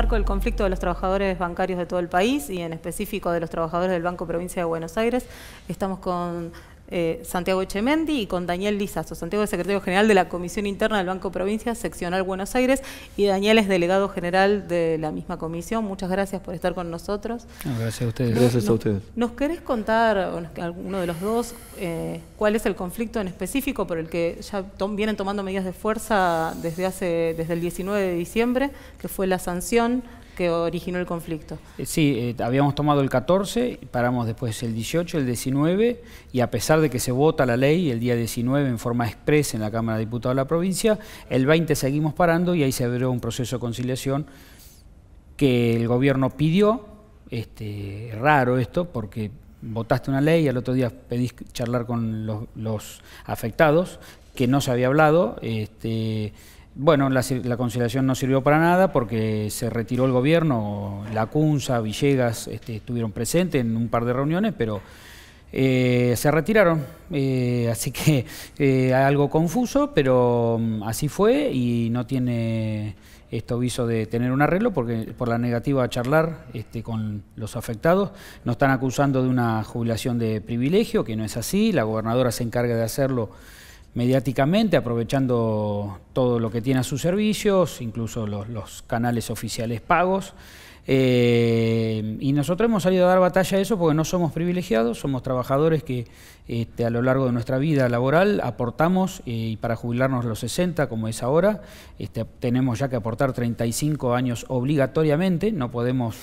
marco del conflicto de los trabajadores bancarios de todo el país y en específico de los trabajadores del Banco Provincia de Buenos Aires. Estamos con eh, Santiago Echemendi y con Daniel Lizazo. Santiago es secretario general de la Comisión Interna del Banco Provincia, seccional Buenos Aires, y Daniel es delegado general de la misma comisión. Muchas gracias por estar con nosotros. gracias a ustedes. Gracias nos, a ustedes. ¿Nos querés contar, alguno de los dos, eh, cuál es el conflicto en específico por el que ya vienen tomando medidas de fuerza desde, hace, desde el 19 de diciembre, que fue la sanción que originó el conflicto. Eh, sí, eh, habíamos tomado el 14, paramos después el 18, el 19, y a pesar de que se vota la ley el día 19 en forma expresa en la Cámara de Diputados de la provincia, el 20 seguimos parando y ahí se abrió un proceso de conciliación que el gobierno pidió, este, raro esto, porque votaste una ley y al otro día pedís charlar con los, afectados, que no se había hablado, este, bueno, la, conciliación no sirvió para nada porque se retiró el gobierno, la Villegas este, estuvieron presentes en un par de reuniones, pero eh, se retiraron. Eh, así que eh, hay algo confuso, pero mm, así fue y no tiene esto viso de tener un arreglo porque por la negativa a charlar este, con los afectados. Nos están acusando de una jubilación de privilegio, que no es así, la gobernadora se encarga de hacerlo mediáticamente, aprovechando todo lo que tiene a sus servicios, incluso los, canales oficiales pagos. Eh, y nosotros hemos salido a dar batalla a eso porque no somos privilegiados, somos trabajadores que este, a lo largo de nuestra vida laboral aportamos eh, y para jubilarnos los 60, como es ahora, este, tenemos ya que aportar 35 años obligatoriamente, no podemos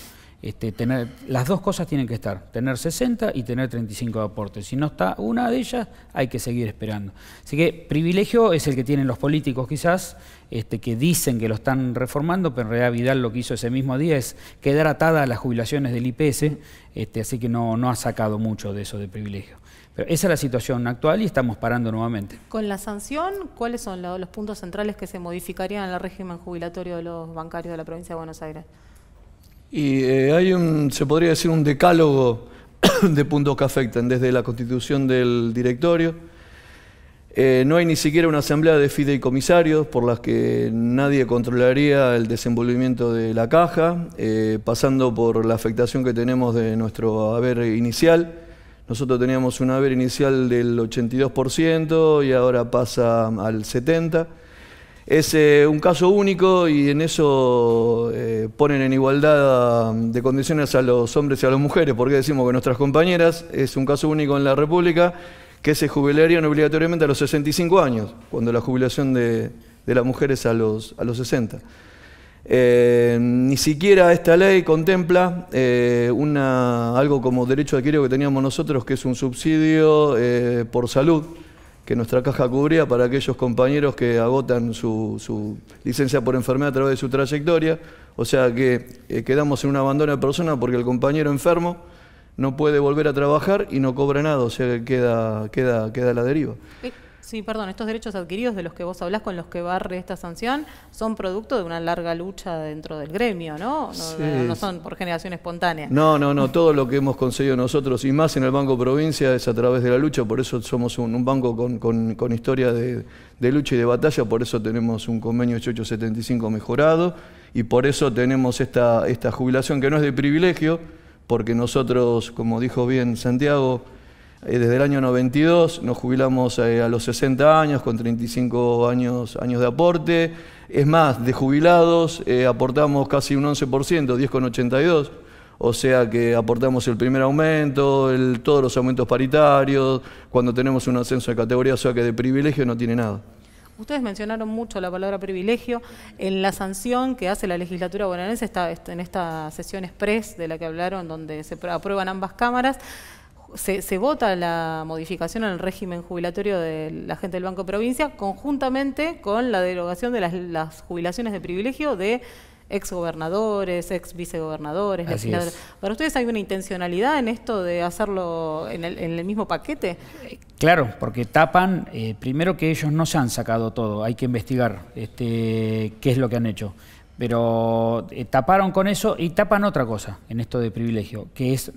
este, tener, las dos cosas tienen que estar, tener 60 y tener 35 de aporte. Si no está una de ellas, hay que seguir esperando. Así que privilegio es el que tienen los políticos quizás, este, que dicen que lo están reformando, pero en realidad Vidal lo que hizo ese mismo día es quedar atada a las jubilaciones del IPS, este, así que no, no ha sacado mucho de eso de privilegio. Pero esa es la situación actual y estamos parando nuevamente. Con la sanción, ¿cuáles son los puntos centrales que se modificarían en el régimen jubilatorio de los bancarios de la provincia de Buenos Aires? Y eh, hay un, se podría decir, un decálogo de puntos que afectan, desde la constitución del directorio. Eh, no hay ni siquiera una asamblea de fideicomisarios por las que nadie controlaría el desenvolvimiento de la caja, eh, pasando por la afectación que tenemos de nuestro haber inicial. Nosotros teníamos un haber inicial del 82% y ahora pasa al 70%. Es eh, un caso único y en eso eh, ponen en igualdad um, de condiciones a los hombres y a las mujeres, porque decimos que nuestras compañeras es un caso único en la República que se jubilarían obligatoriamente a los 65 años, cuando la jubilación de, las mujeres a los, a los 60. Eh, ni siquiera esta ley contempla una, algo como derecho adquirido que teníamos nosotros, que es un subsidio por salud, que nuestra caja cubría para aquellos compañeros que agotan su, su, licencia por enfermedad a través de su trayectoria. O sea que eh, quedamos en un abandono de persona porque el compañero enfermo no puede volver a trabajar y no cobra nada, o sea que queda, queda, queda a la deriva. Eh, Sí, perdón, estos derechos adquiridos de los que vos hablás con los que barre esta sanción son producto de una larga lucha dentro del gremio, ¿no? No, son por generación espontánea. No, no, no, todo lo que hemos conseguido nosotros y más en el Banco Provincia es a través de la lucha, por eso somos un, banco con, historia de, lucha y de batalla, por eso tenemos un convenio 8875 mejorado y por eso tenemos esta, esta jubilación que no es de privilegio, porque nosotros, como dijo bien Santiago, eh, desde el año 92 nos jubilamos eh, a los 60 años con 35 años, años de aporte. Es más, de jubilados eh, aportamos casi un 11%, 10,82%. O sea que aportamos el primer aumento, el, todos los aumentos paritarios, cuando tenemos un ascenso de categoría, o sea que de privilegio no tiene nada. Ustedes mencionaron mucho la palabra privilegio. En la sanción que hace la legislatura bonaerense, está en esta sesión express de la que hablaron, donde se aprueban ambas cámaras, se, vota la modificación en el régimen jubilatorio de la gente del Banco Provincia conjuntamente con la derogación de las, jubilaciones de privilegio de exgobernadores, ex vicegobernadores, ¿Para ustedes hay una intencionalidad en esto de hacerlo en el, mismo paquete? Claro, porque tapan, eh, primero que ellos no se han sacado todo, hay que investigar este, qué es lo que han hecho. Pero eh, taparon con eso y tapan otra cosa en esto de privilegio, que es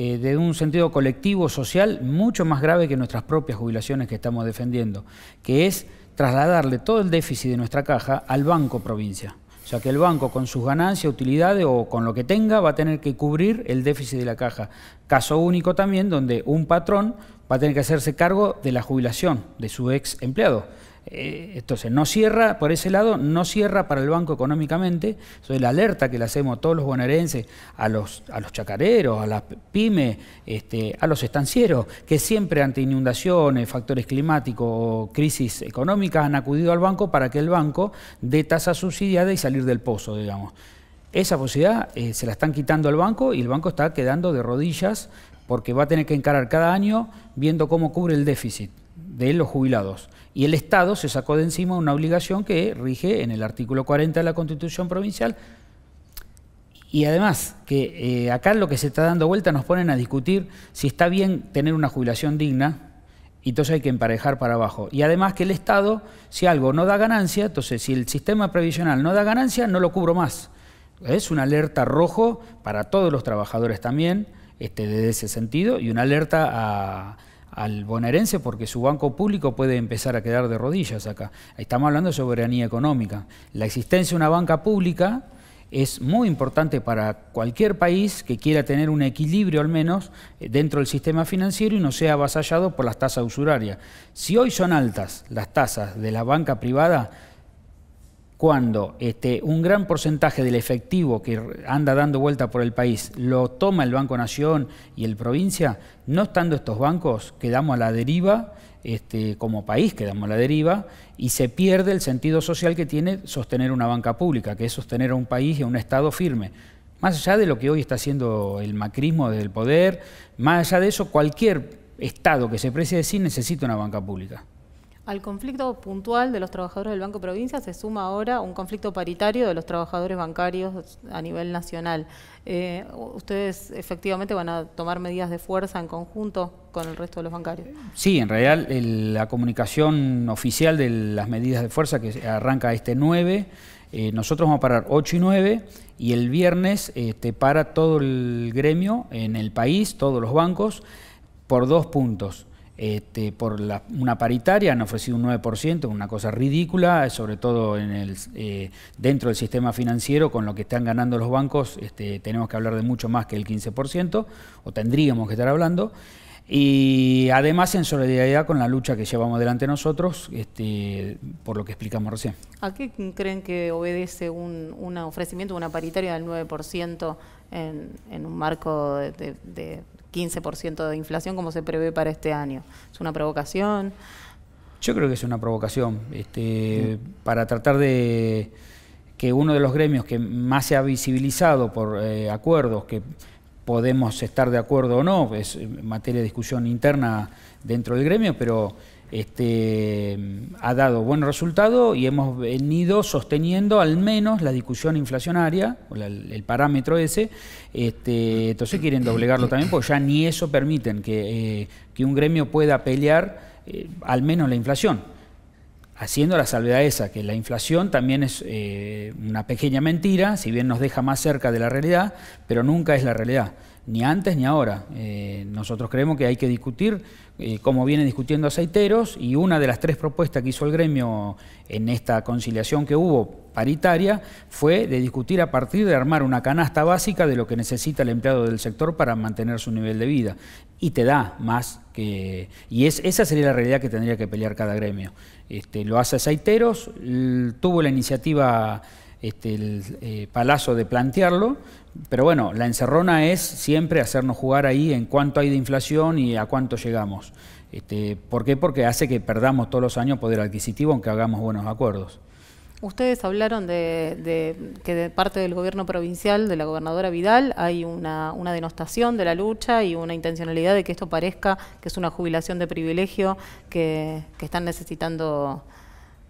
eh, de un sentido colectivo, social, mucho más grave que nuestras propias jubilaciones que estamos defendiendo, que es trasladarle todo el déficit de nuestra caja al Banco Provincia. O sea que el banco con sus ganancias, utilidades o con lo que tenga va a tener que cubrir el déficit de la caja. Caso único también donde un patrón va a tener que hacerse cargo de la jubilación de su ex empleado. Eh, entonces, no cierra, por ese lado, no cierra para el banco económicamente. es la alerta que le hacemos a todos los bonaerenses, a los, a los chacareros, a las pymes, este, a los estancieros, que siempre ante inundaciones, factores climáticos crisis económicas han acudido al banco para que el banco dé tasa subsidiada y salir del pozo, digamos. Esa posibilidad eh, se la están quitando al banco y el banco está quedando de rodillas porque va a tener que encarar cada año viendo cómo cubre el déficit de los jubilados. Y el Estado se sacó de encima una obligación que rige en el artículo 40 de la Constitución Provincial. Y además, que eh, acá lo que se está dando vuelta nos ponen a discutir si está bien tener una jubilación digna, y entonces hay que emparejar para abajo. Y además que el Estado, si algo no da ganancia, entonces si el sistema previsional no da ganancia, no lo cubro más. Es una alerta rojo para todos los trabajadores también, este, desde ese sentido, y una alerta a al bonaerense porque su banco público puede empezar a quedar de rodillas acá. Estamos hablando de soberanía económica. La existencia de una banca pública es muy importante para cualquier país que quiera tener un equilibrio al menos eh, dentro del sistema financiero y no sea avasallado por las tasas usurarias. Si hoy son altas las tasas de la banca privada, cuando este, un gran porcentaje del efectivo que anda dando vuelta por el país lo toma el Banco Nación y el provincia, no estando estos bancos, quedamos a la deriva, este, como país quedamos a la deriva, y se pierde el sentido social que tiene sostener una banca pública, que es sostener a un país y a un Estado firme. Más allá de lo que hoy está haciendo el macrismo del poder, más allá de eso, cualquier Estado que se precie de sí necesita una banca pública. Al conflicto puntual de los trabajadores del Banco Provincia se suma ahora un conflicto paritario de los trabajadores bancarios a nivel nacional. Eh, ¿Ustedes efectivamente van a tomar medidas de fuerza en conjunto con el resto de los bancarios? Sí, en realidad la comunicación oficial de las medidas de fuerza que arranca este 9, eh, nosotros vamos a parar 8 y 9 y el viernes este, para todo el gremio en el país, todos los bancos, por dos puntos este, por una paritaria han ofrecido un 9%, una cosa ridícula, sobre todo eh, dentro del sistema financiero, con lo que están ganando los bancos, este, tenemos que hablar de mucho más que el 15%, o tendríamos que estar hablando. Y además en solidaridad con la lucha que llevamos delante nosotros, este, por lo que explicamos recién. ¿A qué creen que obedece un, ofrecimiento, una paritaria del 9% en, un marco de 15% de inflación como se prevé para este año. ¿Es una provocación? Yo creo que es una provocación este, mm. para tratar de que uno de los gremios que más se ha visibilizado por eh, acuerdos, que podemos estar de acuerdo o no, es eh, materia de discusión interna dentro del gremio, pero este, ha dado buen resultado y hemos venido sosteniendo al menos la discusión inflacionaria, o el parámetro ese, este, entonces quieren doblegarlo también porque ya ni eso permiten que, eh, un gremio pueda pelear eh, al menos la inflación haciendo la salvedad esa, que la inflación también es eh, una pequeña mentira, si bien nos deja más cerca de la realidad, pero nunca es la realidad, ni antes ni ahora. Eh, nosotros creemos que hay que discutir, eh, como viene discutiendo Aceiteros, y una de las tres propuestas que hizo el gremio en esta conciliación que hubo paritaria fue de discutir a partir de armar una canasta básica de lo que necesita el empleado del sector para mantener su nivel de vida y te da más que... Y es, esa sería la realidad que tendría que pelear cada gremio. Este, lo hace Aceiteros, tuvo la iniciativa este, el eh, palazo de plantearlo, pero bueno, la encerrona es siempre hacernos jugar ahí en cuánto hay de inflación y a cuánto llegamos. Este, ¿Por qué? Porque hace que perdamos todos los años poder adquisitivo aunque hagamos buenos acuerdos. Ustedes hablaron de, que de parte del gobierno provincial, de la gobernadora Vidal, hay una, denostación de la lucha y una intencionalidad de que esto parezca que es una jubilación de privilegio que, están necesitando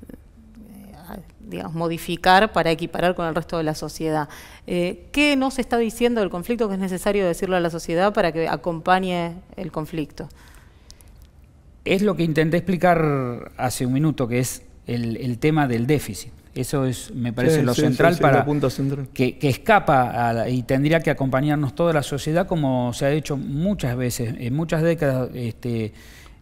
eh, digamos, modificar para equiparar con el resto de la sociedad. Eh, ¿Qué nos está diciendo del conflicto que es necesario decirlo a la sociedad para que acompañe el conflicto? Es lo que intenté explicar hace un minuto, que es el, tema del déficit. Eso es, me parece lo central para punto Que, escapa y tendría que acompañarnos toda la sociedad como se ha hecho muchas veces, en muchas décadas, este,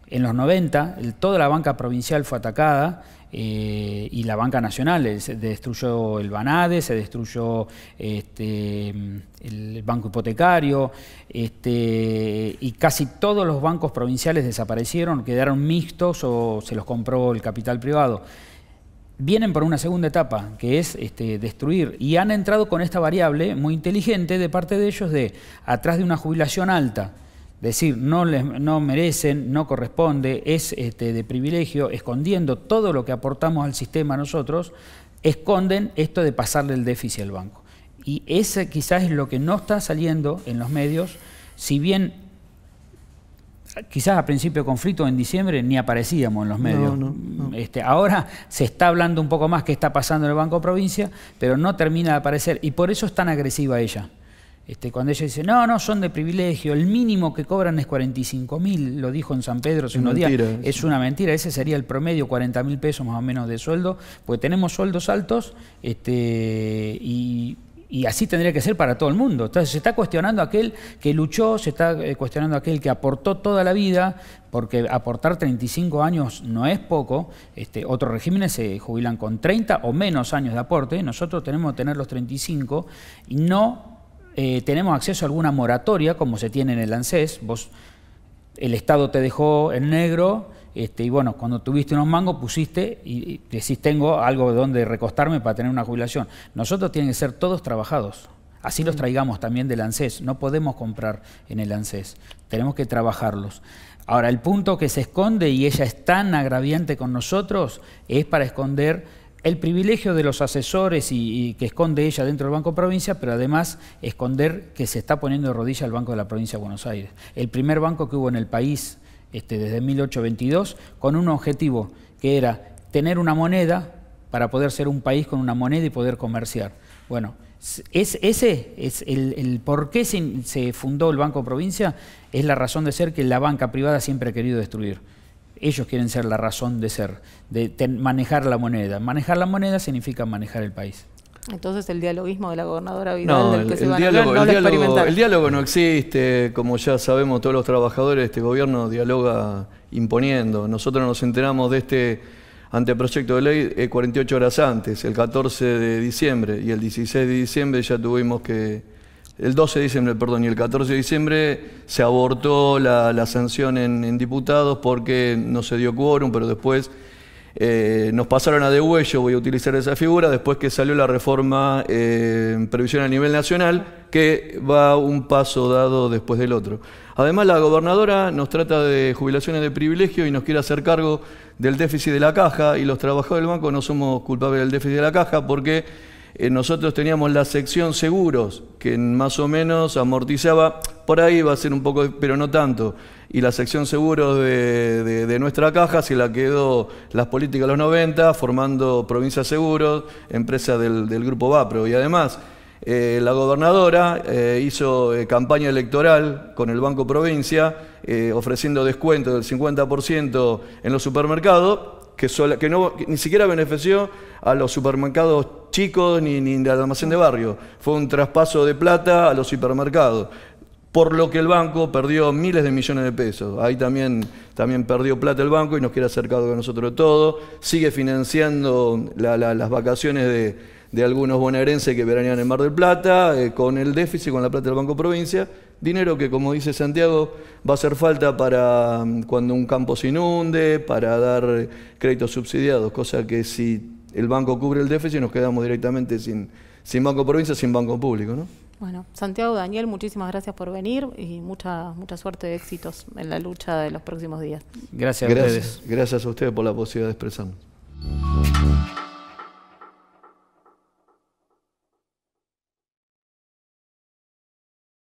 en los 90, toda la banca provincial fue atacada. Eh, y la banca nacional, se destruyó el Banade, se destruyó este, el banco hipotecario, este, y casi todos los bancos provinciales desaparecieron, quedaron mixtos o se los compró el capital privado vienen por una segunda etapa, que es este, destruir. Y han entrado con esta variable muy inteligente de parte de ellos de atrás de una jubilación alta. Decir, no, les, no merecen, no corresponde, es este, de privilegio, escondiendo todo lo que aportamos al sistema nosotros, esconden esto de pasarle el déficit al banco. Y ese quizás es lo que no está saliendo en los medios, si bien quizás a principio de conflicto, en diciembre, ni aparecíamos en los medios. Este, ahora se está hablando un poco más qué está pasando en el Banco Provincia, pero no termina de aparecer. Y por eso es tan agresiva ella. Este, cuando ella dice, no, no, son de privilegio, el mínimo que cobran es 45 mil, lo dijo en San Pedro hace unos día Es una mentira, ese sería el promedio, 40 mil pesos más o menos de sueldo, porque tenemos sueldos altos este, y y así tendría que ser para todo el mundo. Entonces se está cuestionando aquel que luchó, se está eh, cuestionando aquel que aportó toda la vida, porque aportar 35 años no es poco. Este, otros regímenes se jubilan con 30 o menos años de aporte. Nosotros tenemos que tener los 35 y no eh, tenemos acceso a alguna moratoria como se tiene en el ANSES. Vos, el Estado te dejó en negro este, y bueno, cuando tuviste unos mangos, pusiste y, decís, tengo algo donde recostarme para tener una jubilación. Nosotros tienen que ser todos trabajados. Así los traigamos también del ANSES. No podemos comprar en el ANSES. Tenemos que trabajarlos. Ahora, el punto que se esconde, y ella es tan agraviante con nosotros, es para esconder el privilegio de los asesores y, que esconde ella dentro del Banco Provincia, pero además esconder que se está poniendo de rodilla el Banco de la Provincia de Buenos Aires. El primer banco que hubo en el país este, desde 1822 con un objetivo que era tener una moneda para poder ser un país con una moneda y poder comerciar. Bueno, es, ese es el, por qué se, fundó el Banco Provincia, es la razón de ser que la banca privada siempre ha querido destruir. Ellos quieren ser la razón de ser, de manejar la moneda. Manejar la moneda significa manejar el país. Entonces el dialogismo de la gobernadora Vidal del que se el diálogo, a hablar, no el, diálogo, no existe, como ya sabemos todos los trabajadores, este gobierno dialoga imponiendo. Nosotros nos enteramos de este anteproyecto de ley 48 eh, horas antes, el 14 de diciembre, y el 16 de diciembre ya tuvimos que, el 12 de diciembre, perdón, y el 14 de diciembre se abortó la, sanción en, en diputados porque no se dio quórum, pero después eh, nos pasaron a de huello, voy a utilizar esa figura, después que salió la reforma eh, en previsión a nivel nacional, que va un paso dado después del otro. Además, la gobernadora nos trata de jubilaciones de privilegio y nos quiere hacer cargo del déficit de la caja, y los trabajadores del banco no somos culpables del déficit de la caja porque eh, nosotros teníamos la sección seguros, que más o menos amortizaba, por ahí va a ser un poco, pero no tanto. Y la sección seguros de, nuestra caja se la quedó las políticas de los 90, formando Provincia Seguros, empresa del, grupo Vapro. Y además, eh, la gobernadora eh, hizo campaña electoral con el Banco Provincia, ofreciendo descuentos del 50% en los supermercados que, ni siquiera benefició a los supermercados chicos ni, ni la almacén de barrio. Fue un traspaso de plata a los supermercados, por lo que el banco perdió miles de millones de pesos. Ahí también, también perdió plata el banco y nos quiere cercado con nosotros todo. Sigue financiando las vacaciones de, algunos bonaerenses que veranean en Mar del Plata, eh, con el déficit, con la plata del Banco Provincia. Dinero que, como dice Santiago, va a hacer falta para mm, cuando un campo se inunde, para dar créditos subsidiados, cosa que si el banco cubre el déficit nos quedamos directamente sin, sin banco provincia, sin banco público. ¿no? Bueno, Santiago, Daniel, muchísimas gracias por venir y mucha, mucha suerte y éxitos en la lucha de los próximos días. Gracias, Gracias a ustedes por la posibilidad de expresarnos.